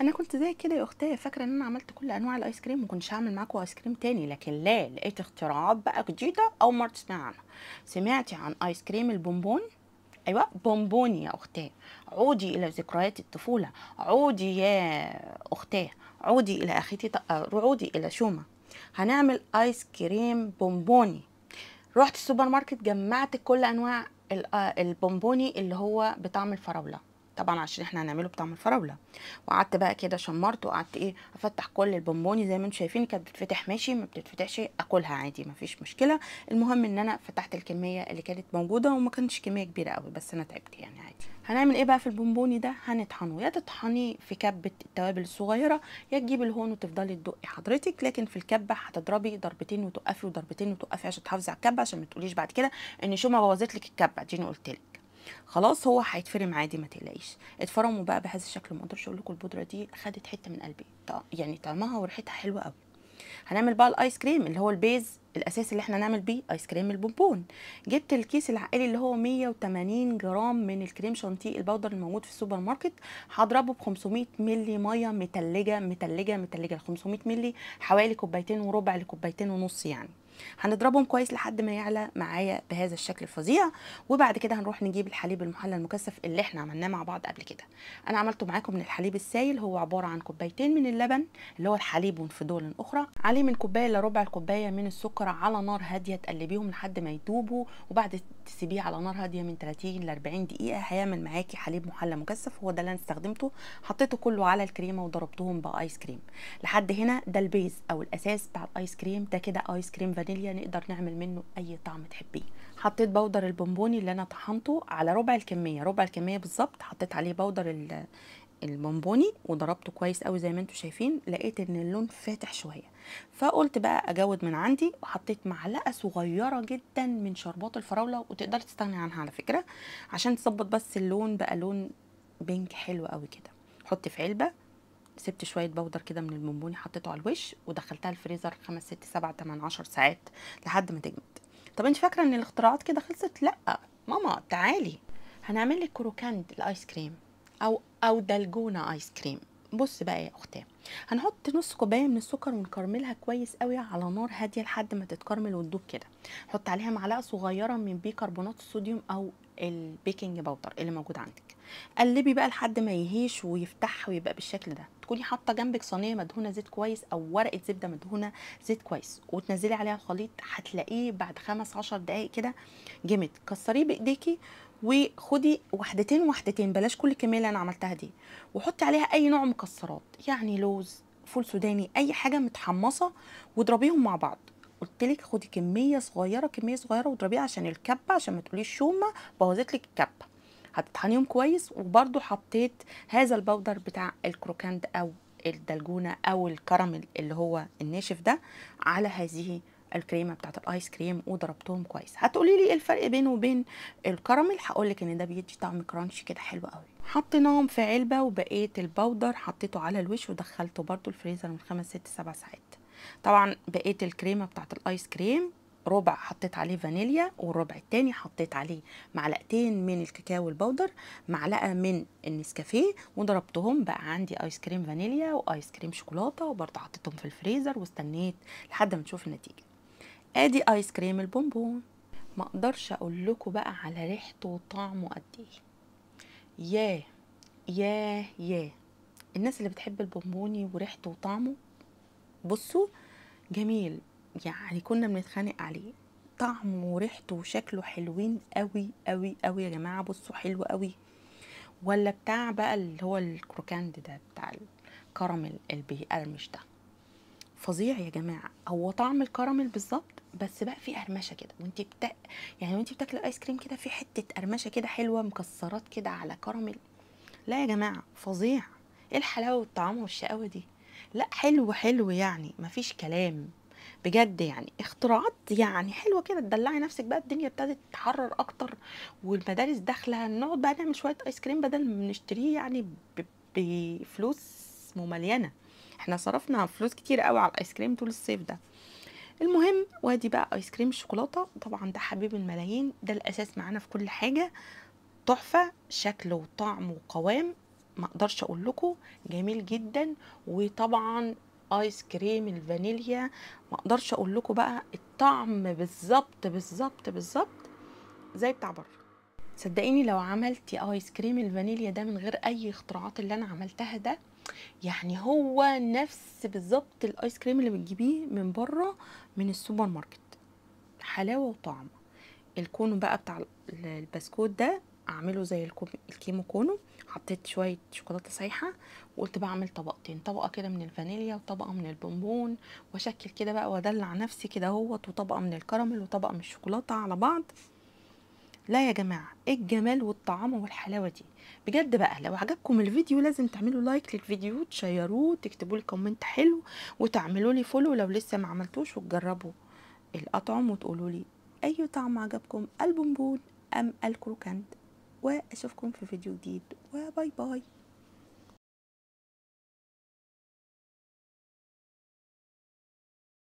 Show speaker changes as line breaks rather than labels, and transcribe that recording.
انا كنت زي كده يا اختي فاكره ان انا عملت كل انواع الايس كريم وما كنتش هعمل معاكم ايس كريم تاني لكن لا لقيت اختراعات بقى جديده او ما تسمع عنها سمعتي عن ايس كريم البونبون ايوه بونبون يا اختي عودي الى ذكريات الطفوله عودي يا اختي عودي الى اخيتي عودي الى شومه هنعمل ايس كريم بونبوني رحت السوبر ماركت جمعت كل انواع آه، البونبوني اللي هو بطعم الفراوله طبعا عشان احنا هنعمله بطعم الفراوله وقعدت بقى كده شمرت وقعدت ايه افتح كل البونبوني زي ما انتم شايفين كانت بتتفتح ماشي ما بتتفتحش اكلها عادي مفيش مشكله المهم ان انا فتحت الكميه اللي كانت موجوده وما كانتش كميه كبيره قوي بس انا تعبت يعني عادي هنعمل ايه بقى في البونبوني ده هنطحنه يا تطحنيه في كبه التوابل الصغيره يا تجيبي الهون وتفضلي تدقي حضرتك لكن في الكبه هتضربي ضربتين وتوقفي وضربتين وتوقفي عشان تحافظي على الكبه عشان ما تقوليش بعد كده ان شو ما بوظت لك الكبه دي قلت لك خلاص هو هيتفرم عادي ما تقلقيش اتفرموا بقى بهذا الشكل ما اقدرش اقول لكم البودره دي خدت حته من قلبي يعني طعمها وريحتها حلوه قوي هنعمل بقى الايس كريم اللي هو البيز الاساسي اللي احنا نعمل بيه ايس كريم البونبون جبت الكيس العائلي اللي هو 180 جرام من الكريم شانتيه البودر الموجود في السوبر ماركت هضربه ب 500 مللي ميه متلجه متلجه متلجه 500 مللي حوالي كوبايتين وربع لكوبايتين ونص يعني هنضربهم كويس لحد ما يعلى معايا بهذا الشكل الفظيع وبعد كده هنروح نجيب الحليب المحلى المكثف اللي احنا عملناه مع بعض قبل كده انا عملته معاكم من الحليب السائل هو عباره عن كوبايتين من اللبن اللي هو الحليب وانفضول اخرى عليه من كوبايه الا ربع الكوبايه من السكر على نار هاديه تقلبيهم لحد ما يتوبوا وبعد تسيبيه على نار هاديه من 30 ل 40 دقيقه هيعمل معاكي حليب محلى مكثف هو ده اللي انا استخدمته حطيته كله على الكريمه وضربتهم بايس كريم لحد هنا ده البيز او الاساس بتاع الايس كريم ده كده ايس كريم الفانيليا نقدر نعمل منه اي طعم تحبيه حطيت بودر البونبوني اللي انا طحنته على ربع الكميه ربع الكميه بالظبط حطيت عليه بودر البونبوني وضربته كويس قوي زي ما انتم شايفين لقيت ان اللون فاتح شويه فقلت بقى اجود من عندي وحطيت معلقه صغيره جدا من شربات الفراوله وتقدر تستغني عنها على فكره عشان تظبط بس اللون بقى لون بينك حلو قوي كده حط في علبه سبت شويه بودر كده من البونبوني حطيته على الوش ودخلتها الفريزر 5 6 7 8 10 ساعات لحد ما تجمد طب انت فاكره ان الاختراعات كده خلصت لا ماما تعالي هنعمل لك كروكاند الايس كريم او او دلجونه ايس كريم بص بقى يا اختي هنحط نص كوبايه من السكر ونكرملها كويس قوي على نار هاديه لحد ما تتكرمل وتدوب كده حط عليها معلقه صغيره من بيكربونات الصوديوم او البيكنج باودر اللي موجود عندك قلبي بقى لحد ما يهيش ويفتح ويبقى بالشكل ده تكوني حاطه جنبك صينيه مدهونه زيت كويس او ورقه زبده مدهونه زيت كويس وتنزلي عليها الخليط هتلاقيه بعد خمس عشر دقائق كده جمد كسريه بايديكي وخدي وحدتين وحدتين بلاش كل الكميه اللي انا عملتها دي وحطي عليها اي نوع مكسرات يعني لوز فول سوداني اي حاجه متحمصه واضربيهم مع بعض قلت لك خدي كميه صغيره كميه صغيره واضربيها عشان الكبه عشان ما تقوليش شومه بوظت لك الكبه هتطحنيهم كويس وبرده حطيت هذا البودر بتاع الكروكاند او الدلجونه او الكراميل اللي هو الناشف ده على هذه الكريمه بتاعت الايس كريم وضربتهم كويس هتقولي لي ايه الفرق بينه وبين الكراميل هقول لك ان ده بيدي طعم كرانشي كده حلو قوي حطيناهم في علبه وبقيه البودر حطيته على الوش ودخلته برده الفريزر من 5 6 7 ساعات طبعا بقيت الكريمه بتاعت الايس كريم ربع حطيت عليه فانيليا والربع التاني حطيت عليه معلقتين من الكاكاو البودر معلقه من النسكافيه وضربتهم بقى عندي ايس كريم فانيليا وايس كريم شوكولاته وبرضه حطيتهم في الفريزر واستنيت لحد ما نشوف النتيجه ادي ايس كريم البونبون ما اقدرش اقول لكم بقى على ريحته وطعمه قد ايه ياه ياه ياه الناس اللي بتحب البونبوني وريحته وطعمه بصوا جميل يعني كنا بنتخانق عليه طعمه وريحته وشكله حلوين قوي قوي قوي يا جماعه بصوا حلو قوي ولا بتاع بقى اللي هو الكروكاند ده بتاع الكراميل بيقرمش ده فظيع يا جماعه هو طعم الكراميل بالظبط بس بقى في قرمشه كده وانت بتا... يعني وانت بتاكلي الايس كريم كده في حته قرمشه كده حلوه مكسرات كده على كراميل لا يا جماعه فظيع ايه الحلاوه والطعام والشقاوه دي لا حلو حلو يعني مفيش كلام بجد يعني اختراعات يعني حلوه كده تدلعي نفسك بقى الدنيا ابتدت تتحرر اكتر والمدارس داخله نقعد بقى نعمل شويه ايس كريم بدل ما نشتريه يعني بفلوس مملينه احنا صرفنا فلوس كتير قوي على الايس كريم طول الصيف ده المهم وادي بقى ايس كريم شوكولاته طبعا ده حبيب الملايين ده الاساس معانا في كل حاجه تحفه شكل وطعم وقوام ما اقدرش اقول لكم جميل جدا وطبعا ايس كريم الفانيليا ما اقدرش اقول لكم بقى الطعم بالظبط بالظبط بالظبط زي بتاع بره صدقيني لو عملتي ايس كريم الفانيليا ده من غير اي اختراعات اللي انا عملتها ده يعني هو نفس بالظبط الايس كريم اللي بتجيبيه من بره من السوبر ماركت حلاوه وطعم الكون بقى بتاع البسكوت ده اعمله زي الكيمو كونو حطيت شويه شوكولاته سايحه وقلت بقى اعمل طبقتين طبقه كده من الفانيليا وطبقه من البونبون واشكل كده بقى وادلع نفسي كده اهوت وطبقه من الكراميل وطبقه من الشوكولاته على بعض لا يا جماعه ايه الجمال والطعام والحلاوه دي بجد بقى لو عجبكم الفيديو لازم تعملوا لايك للفيديو تشيروه تكتبوا لي كومنت حلو وتعملوا لي فولو لو لسه ما عملتوش وتجربوا الاطعم وتقولوا لي اي طعم عجبكم البونبون ام الكروكانت واشوفكم في فيديو جديد وباي باي